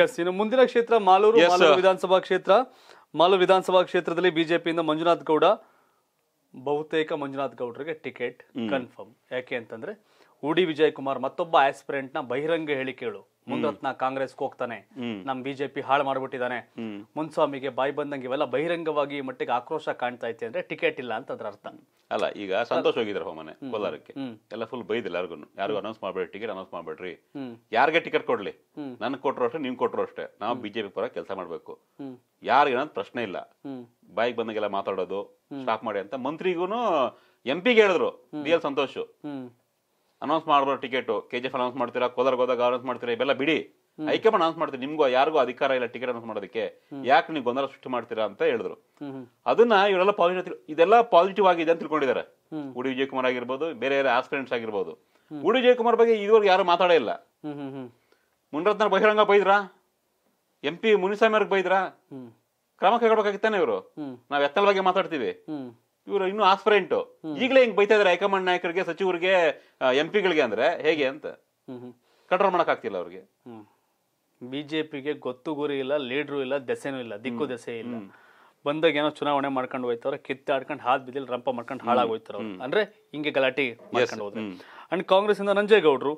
ಯಾಕೆ ಏನು ಮುಂದಿನ ಕ್ಷೇತ್ರ ಮಾಲೂರು ಮಾಲೋ विधानसभा ಕ್ಷೇತ್ರ ಮಾಲೋ ವಿಧಾನಸಭಾ ಕ್ಷೇತ್ರದಲ್ಲಿ ಬಿಜೆಪಿ ಇಂದ ಮಂಜುನಾಥ್ ಗೌಡ ಬಹುತೇಕ ಮಂಜುನಾಥ್ ಗೌಡರಿಗೆ ಟಿಕೆಟ್ ಕನ್ಫರ್ಮ್ ಯಾಕೆ ಅಂತಂದ್ರೆ 우ಡಿ ವಿಜಯ್ కుమార్ ಮತ್ತೊಬ್ಬ ಆಸ್ಪಿರಂಟ್ ನಾ ಬಹಿರಂಗ ಹೆಳಿಕೆಳು ಮುಂದತ್ನ ಕಾಂಗ್ರೆಸ್ ಗೆ ಹೋಗತಾನೆ ನಮ್ಮ ಬಿಜೆಪಿ ಹಾಳು ಮಾಡಿಬಿಡತಾನೆ ಮುನ್ಸವಾಮಿಗೆ ಬಾಯಿ ಬಂದಂಗ ಇವೆಲ್ಲ ಬಹಿರಂಗವಾಗಿ ಮಟ್ಟಿಗೆ ಆಕ್ರೋಶ ಕಾಣ್ತಾ ಇದೆ ಅಂದ್ರೆ ಟಿಕೆಟ್ ಇಲ್ಲ ಅಂತ ಅದರ ಅರ್ಥ ಅಲ್ಲ ಈಗ ಸಂತೋಷ್ ಹೋಗಿದಾರೆ ಮನೆ ಕೋಲಾರಕ್ಕೆ ಎಲ್ಲ ಫುಲ್ ಬೈದಿಲ್ಲ ಯಾರಿಗೂ ಯಾರಿಗೂ ಅನೌನ್ಸ್ ಮಾಡ್ಬೇಡಿ ಟಿಕೆಟ್ ಅನೌನ್ಸ್ ಮಾಡ್ಬೇಡ್ರಿ ಯಾರಿಗೆ ಟಿಕೆಟ್ ಕೊಡ್ಲಿ ನನ್ ಕೊಟ್ರು ಅಷ್ಟೇ ನೀವ್ ಕೊಟ್ರು ಅಷ್ಟೇ ನಾವು ಬಿಜೆಪಿ ಪರ ಕೆಲಸ ಮಾಡ್ಬೇಕು ಯಾರಿಗೇನಂತ ಪ್ರಶ್ನೆ ಇಲ್ಲ ಬಾಯಿಗೆ ಬಂದಾಗೆಲ್ಲ ಮಾತಾಡೋದು ಸ್ಟಾಪ್ ಮಾಡಿ ಅಂತ ಮಂತ್ರಿಗೂನು ಎಂ ಪಿಗೆ ಹೇಳಿದ್ರು ಬಿ ಎಲ್ ಸಂತೋಷ್ ಅನೌನ್ಸ್ ಮಾಡ್ಬಾರ್ದು ticket K G F announce ಮಾಡ್ತೀರಾ ಕೋಲಾರ ಹೋದಾಗ ಅನೌನ್ಸ್ ಮಾಡ್ತೀರಾ ಇವೆಲ್ಲ ಬಿಡಿ ಹೈಕಮಾಂಡ್ ಅನೌನ್ಸ್ ಮಾಡ್ತೀರಿ ನಿಮ್ಗೂ ಯಾರಿಗೂ ಅಧಿಕಾರ ಇಲ್ಲ ಟಿಕೆಟ್ ಅನೌನ್ಸ್ ಮಾಡೋದಕ್ಕೆ ಯಾಕೆ ನೀವು ಗೊಂದಲ ಸೃಷ್ಟಿ ಮಾಡ್ತೀರಾ ಅಂತ ಹೇಳಿದ್ರು ಅದನ್ನ ಇವರೆಲ್ಲ ಪಾಸಿಟಿವ್ ಇದೆಲ್ಲ ಪಾಸಿಟಿವ್ ಆಗಿದೆ ಅಂತ ತಿಳ್ಕೊಂಡಿದ್ದಾರೆ ಉಡಿ ವಿಜಯಕುಮಾರ್ ಆಗಿರ್ಬೋದು ಬೇರೆ ಬೇರೆ ಆಸ್ಪಿರೆಂಟ್ಸ್ ಆಗಿರ್ಬೋದು ಉಡಿ ವಿಜಯಕುಮಾರ್ ಬಗ್ಗೆ ಇದುವರೆಗೆ ಯಾರು ಮಾತಾಡೇ ಇಲ್ಲ ಮುನ್ರತ್ನ ಬಹಿರಂಗ ಬೈದ್ರಾ ಎಂ ಪಿ ಮುನಿಸ್ವಾಮಿ ಅವ್ರಿಗೆ ಬೈದ್ರಾ ಕ್ರಮ ಕೈಗೊಳ್ಬೇಕಾಗಿತ್ತಾನೆ ಇವರು ನಾವ್ ಬಗ್ಗೆ ಮಾತಾಡ್ತೀವಿ ಇವರು ಇನ್ನು ಆಸ್ಪಿರೆಂಟ್ ಈಗಲೇ ಹಿಂಗ್ ಬೈತಾ ಇದಾರೆ ಹೈಕಮಾಂಡ್ ನಾಯಕರಿಗೆ ಸಚಿವರಿಗೆ ಎಂ ಪಿಗಳಿಗೆ ಅಂದ್ರೆ ಹೇಗೆ ಅಂತ ಕಂಟ್ರೋಲ್ ಮಾಡಕ್ ಆಗ್ತಿಲ್ಲ ಅವ್ರಿಗೆ ಬಿಜೆಪಿಗೆ ಗೊತ್ತು ಗುರಿ ಇಲ್ಲ ಲೀಡ್ರು ಇಲ್ಲ ದೆಸೆನೂ ಇಲ್ಲ ದಿಕ್ಕು ದೆಸೆ ಇಲ್ಲ ಬಂದಾಗ ಏನೋ ಚುನಾವಣೆ ಮಾಡ್ಕೊಂಡು ಹೋಯ್ತವ್ರ ಕಿತ್ತಾಡ್ಕೊಂಡು ಹಾದ್ ಬಿದ್ದಿಲ್ ರಂಪ ಮಾಡ್ಕೊಂಡು ಹಾಳಾಗೋಯ್ತಾರ ಅಂದ್ರೆ ಹಿಂಗೆ ಗಲಾಟೆ ಮಾಡ್ಕೊಂಡು ಹೋದ್ರೆ ಅಂಡ್ ಕಾಂಗ್ರೆಸ್ ಇಂದ ನಂಜೇಗೌಡರು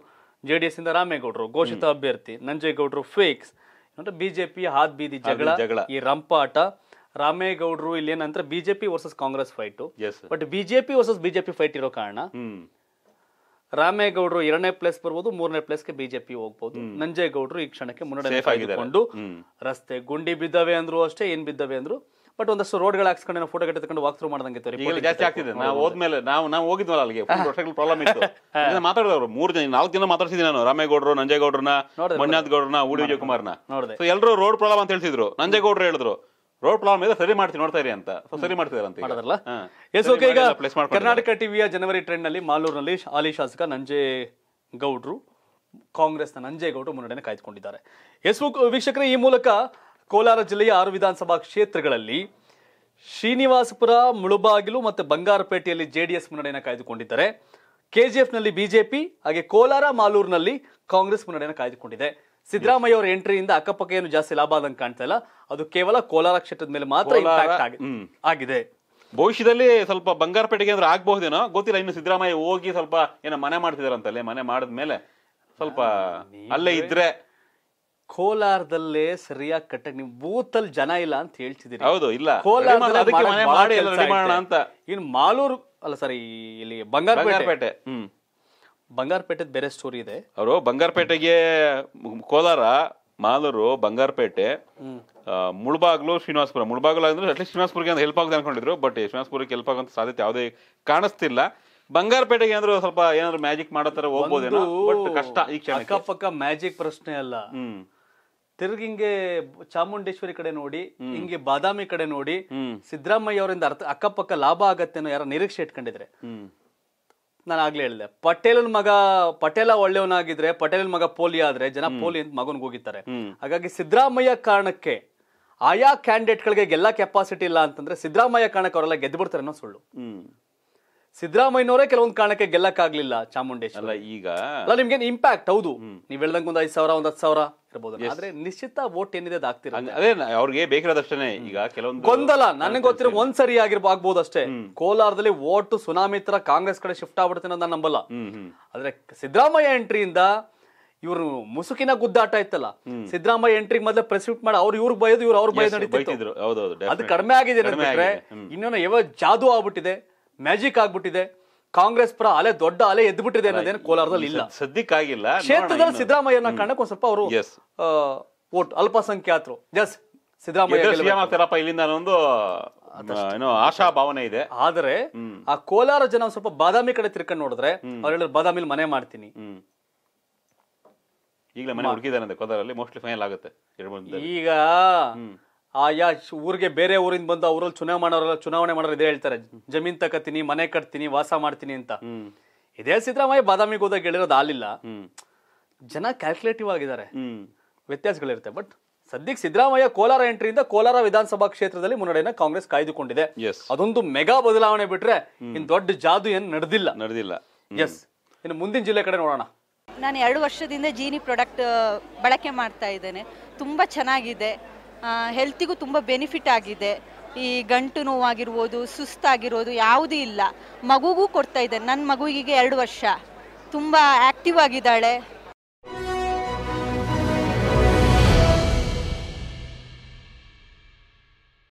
ಜೆ ಡಿ ಎಸ್ ಇಂದ ರಾಮೇಗೌಡರು ಘೋಷಿತ ಅಭ್ಯರ್ಥಿ ನಂಜೇಗೌಡರು ಫೇಕ್ಸ್ ಬಿಜೆಪಿ ಹಾದ್ ಬೀದಿ ಜಗಳ ಈ ರಂಪಾಟ ರಾಮೇಗೌಡರು ಇಲ್ಲಿ ಏನಂತ BJP versus Congress fight but BJP versus BJP fight ಇರೋ ಕಾರಣ ರಾಮೇಗೌಡರು ಎರಡನೇ ಪ್ಲೇಸ್ ಬರ್ಬೋದು ಮೂರನೇ ಪ್ಲೇಸ್ಗೆ ಬಿಜೆಪಿ ಹೋಗ್ಬೋದು ನಂಜೇಗೌಡರು ಈ ಕ್ಷಣಕ್ಕೆ ಮುನ್ನಡೆ ರಸ್ತೆ ಗುಂಡಿ ಬಿದ್ದವೆ ಅಂದ್ರು ಅಷ್ಟೇ ಏನ್ ಬಿದ್ದವೆ ಅಂದ್ರು ಬಟ್ ಒಂದಷ್ಟು ರೋಡ್ಗಳು ಹಾಕ್ಸ್ಕೊಂಡು ನಾವು ಫೋಟೋ ತೆಕೊಂಡು ವಾಕ್ ಥ್ರೂ ಮಾಡಿದಂಗೆ ಜಾಸ್ತಿ ಆಗ್ತಿದೆ ನಾವು ಹೋದ್ಮೇಲೆ ನಾವು ನಾವು ಹೋಗಿದ್ವಲ್ಲ ಅಲ್ಲಿಗೆ ಪ್ರಾಬ್ಲಮ್ ಇತ್ತು ಮಾತಾಡಿದವರು ಮೂರು ಜನ ನಾಲ್ಕು ಜನ ಮಾತಾಡ್ಸಿದ್ದೀನಿ ನಾನು ರಾಮೇಗೌಡರು ನಂಜೇಗೌಡರನ್ನ ಮಂಜನಾಥ್ ಗೌಡರನ್ನ ಉಡಿ ವಿಜಯಕುಮಾರ್ನ ಎಲ್ಲರೂ ರೋಡ್ ಪ್ರಾಬ್ಲಮ್ ಅಂತ ಹೇಳ್ತಿದ್ರು ನಂಜೇಗೌಡರು ಹೇಳಿದ್ರು ರೋಡ್ ಪ್ರಾಬ್ಲಮ್ ಇದೆ ಸರಿ ಮಾಡ್ತೀನಿ ನೋಡ್ತಾ ಇರಿ ಅಂತ ಸರಿ ಮಾಡ್ತಿದಾರೆ ಎಸ್ ಓಕೆ ಈಗ ಕರ್ನಾಟಕ ಟಿವಿಯ ಜನವರಿ ಟ್ರೆಂಡ್ ನಲ್ಲಿ ಮಾಲೂರಿನಲ್ಲಿ ಹಾಲಿ ಶಾಸಕ ನಂಜೇ ಗೌಡ್ರು ಕಾಂಗ್ರೆಸ್ನ ನಂಜೇಗೌಡರು ಮುನ್ನಡೆಯನ್ನು ಕಾಯ್ದುಕೊಂಡಿದ್ದಾರೆ ಎಸ್ ವೀಕ್ಷಕರೇ ಈ ಮೂಲಕ ಕೋಲಾರ ಜಿಲ್ಲೆಯ ಆರು ವಿಧಾನಸಭಾ ಕ್ಷೇತ್ರಗಳಲ್ಲಿ ಶ್ರೀನಿವಾಸಪುರ ಮುಳುಬಾಗಿಲು ಮತ್ತು ಬಂಗಾರಪೇಟೆಯಲ್ಲಿ ಜೆಡಿಎಸ್ ಮುನ್ನಡೆಯನ್ನು ಕಾಯ್ದುಕೊಂಡಿದ್ದಾರೆ ನಲ್ಲಿ ಬಿಜೆಪಿ ಹಾಗೆ ಕೋಲಾರ ಮಾಲೂರಿನಲ್ಲಿ ಕಾಂಗ್ರೆಸ್ ಮುನ್ನಡೆಯನ್ನು ಕಾಯ್ದುಕೊಂಡಿದೆ ಸಿದ್ದರಾಮಯ್ಯ ಅವರ ಎಂಟ್ರಿಯಿಂದ ಅಕ್ಕಪಕ್ಕ ಏನು ಜಾಸ್ತಿ ಲಾಭ ಆದಂಗೆ ಕಾಣ್ತಾ ಇಲ್ಲ ಅದು ಕೇವಲ ಕೋಲಾರ ಕ್ಷೇತ್ರದ ಮೇಲೆ ಮಾತ್ರ ಆಗಿದೆ ಭವಿಷ್ಯದಲ್ಲಿ ಸ್ವಲ್ಪ ಬಂಗಾರಪೇಟೆಗೆ ಅಂದ್ರೆ ಆಗ್ಬಹುದೇನೋ ಗೊತ್ತಿಲ್ಲ ಇನ್ನು ಸಿದ್ದರಾಮಯ್ಯ ಹೋಗಿ ಸ್ವಲ್ಪ ಏನೋ ಮನೆ ಮಾಡ್ತಿದಾರಂತಲ್ಲೇ ಮನೆ ಮಾಡಿದ್ಮೇಲೆ ಸ್ವಲ್ಪ ಅಲ್ಲೇ ಇದ್ರೆ ಕೋಲಾರದಲ್ಲೇ ಸರಿಯಾಗಿ ಕಟ್ಟ ನೀವು ಬೂತಲ್ಲಿ ಜನ ಇಲ್ಲ ಅಂತ ಹೇಳ್ತಿದ್ದೀರಿ ಹೌದು ಇಲ್ಲ ಕೋಲಾರ ಅಂತ ಇನ್ನು ಮಾಲೂರು ಅಲ್ಲ ಸರಿ ಇಲ್ಲಿ ಬಂಗಾರಪೇಟೆ ಬಂಗಾರಪೇಟೆದ್ ಬೇರೆ ಸ್ಟೋರಿ ಇದೆ ಅವರು ಬಂಗಾರಪೇಟೆಗೆ ಕೋಲಾರ ಮಾಲೂರು ಬಂಗಾರಪೇಟೆ ಮುಳಬಾಗ್ಲು ಶ್ರೀನಿವಾಸಪುರ ಮುಳಬಾಗ್ಲು ಅಂದ್ರೆ ಅಟ್ಲೀಸ್ಟ್ ಶ್ರೀನಿವಾಸಪುರಗೆ ಅಂತ ಹೆಲ್ಪ್ ಆಗಿದೆ ಅನ್ಕೊಂಡಿದ್ರು ಬಟ್ ಶ್ರೀನಿವಾಸಪುರಕ್ಕೆ ಹೆಲ್ಪ್ ಆಗುವಂತ ಸಾಧ್ಯತೆ ಯಾವುದೇ ಕಾಣಿಸ್ತಿಲ್ಲ ಬಂಗಾರಪೇಟೆಗೆ ಅಂದ್ರೆ ಸ್ವಲ್ಪ ಏನಾದ್ರು ಮ್ಯಾಜಿಕ್ ಮಾಡೋ ತರ ಬಟ್ ಕಷ್ಟ ಈ ಅಕ್ಕಪಕ್ಕ ಮ್ಯಾಜಿಕ್ ಪ್ರಶ್ನೆ ಅಲ್ಲ ತಿರುಗಿಂಗೆ ಚಾಮುಂಡೇಶ್ವರಿ ಕಡೆ ನೋಡಿ ಹಿಂಗೆ ಬಾದಾಮಿ ಕಡೆ ನೋಡಿ ಸಿದ್ದರಾಮಯ್ಯ ಅವರಿಂದ ಅರ್ಥ ಅಕ್ಕಪಕ್ಕ ಲಾಭ ಆಗತ್ತೇನೋ ಯಾರೋ ನಿರೀಕ್ಷೆ ಇಟ್ಕೊಂಡಿದ್ರೆ ನಾನು ಆಗ್ಲೇ ಹೇಳಿದೆ ಪಟೇಲನ್ ಮಗ ಪಟೇಲ ಒಳ್ಳೆಯವನಾಗಿದ್ರೆ ಪಟೇಲನ್ ಮಗ ಪೋಲಿ ಆದ್ರೆ ಜನ ಪೋಲಿ ಅಂತ ಹೋಗಿತಾರೆ ಹೋಗಿತ್ತಾರೆ ಹಾಗಾಗಿ ಸಿದ್ದರಾಮಯ್ಯ ಕಾರಣಕ್ಕೆ ಆಯಾ ಕ್ಯಾಂಡಿಡೇಟ್ಗಳಿಗೆ ಎಲ್ಲ ಕೆಪಾಸಿಟಿ ಇಲ್ಲ ಅಂತಂದ್ರೆ ಸಿದ್ದರಾಮಯ್ಯ ಕಾರಣಕ್ಕೆ ಅವರೆಲ್ಲ ಗೆದ್ದು ಬಿಡ್ತಾರೆ ಅನ್ನೋ ಸುಳ್ಳು ಸಿದ್ದರಾಮಯ್ಯನವರೇ ಕೆಲವೊಂದು ಕಾರಣಕ್ಕೆ ಗೆಲ್ಲಕ್ಕಾಗ್ಲಿಲ್ಲ ಚಾಮುಂಡೇಶ್ವರ ಅಲ್ಲ ಈಗ ಅಲ್ಲ ನಿಮ್ಗೆ ಇಂಪ್ಯಾಕ್ಟ್ ಹೌದು ನೀವ್ ಹೇಳ್ದಂಗ ಒಂದ್ ಐದ್ ಸಾವಿರ ಒಂದ್ ಹತ್ತು ಸಾವಿರ ಇರಬಹುದು ಆದ್ರೆ ನಿಶ್ಚಿತ ವೋಟ್ ಏನಿದೆ ಅದು ಅದೇ ಅವ್ರಿಗೆ ಬೇಕಿರೋದಷ್ಟೇ ಈಗ ಕೆಲವೊಂದು ಗೊಂದಲ ನನಗೆ ಗೊತ್ತಿರೋ ಒಂದ್ ಸರಿ ಆಗಿರ್ಬೋದು ಅಷ್ಟೇ ಕೋಲಾರದಲ್ಲಿ ವೋಟ್ ಸುನಾಮಿ ತರ ಕಾಂಗ್ರೆಸ್ ಕಡೆ ಶಿಫ್ಟ್ ಆಗ್ಬಿಡುತ್ತೆ ಅಂತ ನಂಬಲ್ಲ ಆದ್ರೆ ಸಿದ್ದರಾಮಯ್ಯ ಎಂಟ್ರಿಯಿಂದ ಇವರು ಮುಸುಕಿನ ಗುದ್ದಾಟ ಇತ್ತಲ್ಲ ಸಿದ್ದರಾಮಯ್ಯ ಎಂಟ್ರಿ ಮೊದಲ ಪ್ರೆಸಿಪ್ಟ್ ಮಾಡಿ ಅವ್ರು ಇವ್ರಿಗೆ ಬಯೋದು ಇವ್ರು ಅವ್ರ ಬೈದು ನಡೀತಿದ್ರು ಅದು ಕಡಿಮೆ ಆಗಿದೆ ಇನ್ನೇನೋ ಯಾವ ಜಾದೂ ಆಗ್ಬಿಟ್ಟಿದೆ ಮ್ಯಾಜಿಕ್ ಆಗ್ಬಿಟ್ಟಿದೆ ಕಾಂಗ್ರೆಸ್ ಪರ ಅಲೆ ದೊಡ್ಡ ಅಲೆ ಎದ್ಬಿಟ್ಟಿದೆ ಅನ್ನೋದೇನು ಕೋಲಾರದಲ್ಲಿ ಇಲ್ಲ ಸದ್ಯಕ್ಕಾಗಿಲ್ಲ ಕ್ಷೇತ್ರದಲ್ಲಿ ಸಿದ್ದರಾಮಯ್ಯನ ಕಾರಣಕ್ಕೆ ಒಂದ್ ಸ್ವಲ್ಪ ಅವರು ಓಟ್ ಅಲ್ಪಸಂಖ್ಯಾತರು ಜಸ್ ಸಿದ್ದರಾಮಯ್ಯ ಇಲ್ಲಿಂದ ಒಂದು ಆಶಾ ಭಾವನೆ ಇದೆ ಆದರೆ ಆ ಕೋಲಾರ ಜನ ಸ್ವಲ್ಪ ಬಾದಾಮಿ ಕಡೆ ತಿರ್ಕೊಂಡು ನೋಡಿದ್ರೆ ಅವ್ರು ಹೇಳಿದ್ರು ಬಾದಾಮಿಲಿ ಮನೆ ಮಾಡ್ತೀನಿ ಈಗಲೇ ಮನೆ ಹುಡುಕಿದ್ದಾರೆ ಕೋಲಾರಲ್ಲಿ ಮೋಸ್ಟ್ಲಿ ಫೈನಲ್ ಆಗುತ್ತೆ ಈಗ ಆಯಾ ಊರಿಗೆ ಬೇರೆ ಊರಿಂದ ಬಂದು ಅವರಲ್ಲಿ ಚುನಾವಣೆ ಮಾಡೋರೆಲ್ಲ ಚುನಾವಣೆ ಮಾಡೋರು ಇದೇ ಹೇಳ್ತಾರೆ ಜಮೀನ್ ತಕತೀನಿ ಮನೆ ಕಟ್ತೀನಿ ವಾಸ ಮಾಡ್ತೀನಿ ಅಂತ ಇದೇ ಸಿದ್ದರಾಮಯ್ಯ ಬಾದಾಮಿಗೆ ಹೋದಾಗ ಹೇಳಿರೋದು ಆಲಿಲ್ಲ ಜನ ಕ್ಯಾಲ್ಕುಲೇಟಿವ್ ಆಗಿದ್ದಾರೆ ವ್ಯತ್ಯಾಸಗಳಿರುತ್ತೆ ಬಟ್ ಸದ್ಯಕ್ಕೆ ಸಿದ್ದರಾಮಯ್ಯ ಕೋಲಾರ ಎಂಟ್ರಿಯಿಂದ ಕೋಲಾರ ವಿಧಾನಸಭಾ ಕ್ಷೇತ್ರದಲ್ಲಿ ಮುನ್ನಡೆಯನ್ನು ಕಾಂಗ್ರೆಸ್ ಕಾಯ್ದುಕೊಂಡಿದೆ ಅದೊಂದು ಮೆಗಾ ಬದಲಾವಣೆ ಬಿಟ್ರೆ ಇನ್ ದೊಡ್ಡ ಜಾದು ಏನು ನಡೆದಿಲ್ಲ ನಡೆದಿಲ್ಲ ಎಸ್ ಇನ್ನು ಮುಂದಿನ ಜಿಲ್ಲೆ ಕಡೆ ನೋಡೋಣ ನಾನು ಎರಡು ವರ್ಷದಿಂದ ಜೀನಿ ಪ್ರಾಡಕ್ಟ್ ಬಳಕೆ ಮಾಡ್ತಾ ಇದ್ದೇನೆ ತುಂಬಾ ಚೆನ್ನಾಗಿದೆ ಹೆಲ್ತಿಗೂ ತುಂಬ ಬೆನಿಫಿಟ್ ಆಗಿದೆ ಈ ಗಂಟು ನೋವಾಗಿರ್ಬೋದು ಸುಸ್ತಾಗಿರೋದು ಯಾವುದೂ ಇಲ್ಲ ಮಗುಗೂ ಕೊಡ್ತಾ ಇದ್ದಾರೆ ನನ್ನ ಮಗುವಿಗೆ ಎರಡು ವರ್ಷ ತುಂಬ ಆ್ಯಕ್ಟಿವ್ ಆಗಿದ್ದಾಳೆ